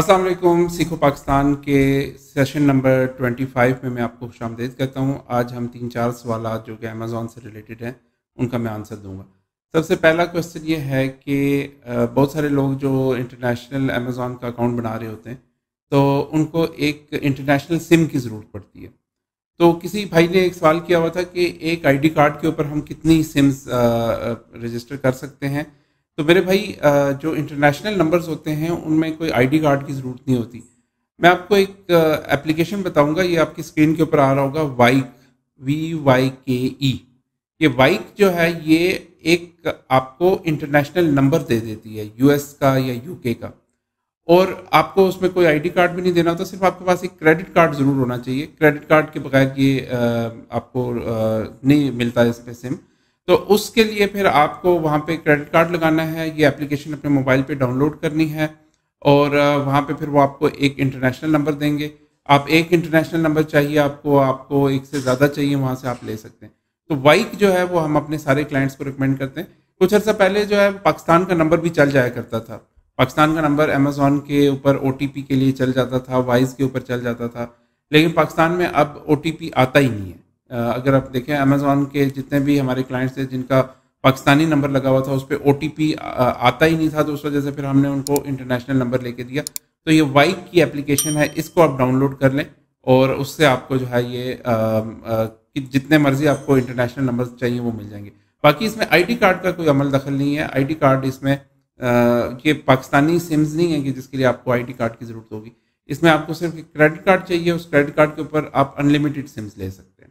असलकुम सिखो पाकिस्तान के सेशन नंबर ट्वेंटी फाइव में मैं आपको खुश आमदेद करता हूँ आज हम तीन चार सवाल जो कि अमेज़ोन से रिलेटेड हैं उनका मैं आंसर दूंगा सबसे पहला क्वेश्चन ये है कि बहुत सारे लोग जो इंटरनेशनल अमेज़ोन का अकाउंट बना रहे होते हैं तो उनको एक इंटरनेशनल सिम की ज़रूरत पड़ती है तो किसी भाई ने एक सवाल किया हुआ था कि एक आईडी कार्ड के ऊपर हम कितनी सिम्स रजिस्टर कर सकते हैं तो मेरे भाई जो इंटरनेशनल नंबर्स होते हैं उनमें कोई आईडी कार्ड की ज़रूरत नहीं होती मैं आपको एक एप्लीकेशन बताऊंगा ये आपकी स्क्रीन के ऊपर आ रहा होगा वाइक वी वाई के ई ये वाइक जो है ये एक आपको इंटरनेशनल नंबर दे देती है यूएस का या यूके का और आपको उसमें कोई आईडी कार्ड भी नहीं देना होता सिर्फ आपके पास एक क्रेडिट कार्ड ज़रूर होना चाहिए क्रेडिट कार्ड के बगैर ये आपको नहीं मिलता इस पर सिम तो उसके लिए फिर आपको वहाँ पे क्रेडिट कार्ड लगाना है ये एप्लीकेशन अपने मोबाइल पे डाउनलोड करनी है और वहाँ पे फिर वो आपको एक इंटरनेशनल नंबर देंगे आप एक इंटरनेशनल नंबर चाहिए आपको आपको एक से ज़्यादा चाहिए वहाँ से आप ले सकते हैं तो वाइक जो है वो हम अपने सारे क्लाइंट्स को रिकमेंड करते हैं कुछ अर्सा पहले जो है पाकिस्तान का नंबर भी चल जाया करता था पाकिस्तान का नंबर अमेजोन के ऊपर ओ के लिए चल जाता था वाइज के ऊपर चल जाता था लेकिन पाकिस्तान में अब ओ आता ही नहीं है अगर आप देखें अमेज़ोन के जितने भी हमारे क्लाइंट्स थे जिनका पाकिस्तानी नंबर लगा हुआ था उस पर ओ आता ही नहीं था तो उस वजह से फिर हमने उनको इंटरनेशनल नंबर लेके दिया तो ये वाइक की एप्लीकेशन है इसको आप डाउनलोड कर लें और उससे आपको जो है ये कि जितने मर्ज़ी आपको इंटरनेशनल नंबर चाहिए वो मिल जाएंगे बाकी इसमें आईडी कार्ड का कोई अमल दखल नहीं है आईडी कार्ड इसमें ये पाकिस्तानी सिम्स नहीं है कि जिसके लिए आपको आईडी कार्ड की ज़रूरत होगी इसमें आपको सिर्फ क्रेडिट कार्ड चाहिए उस क्रेडिट कार्ड के ऊपर आप अनलिमिटेड सिम्स ले सकते हैं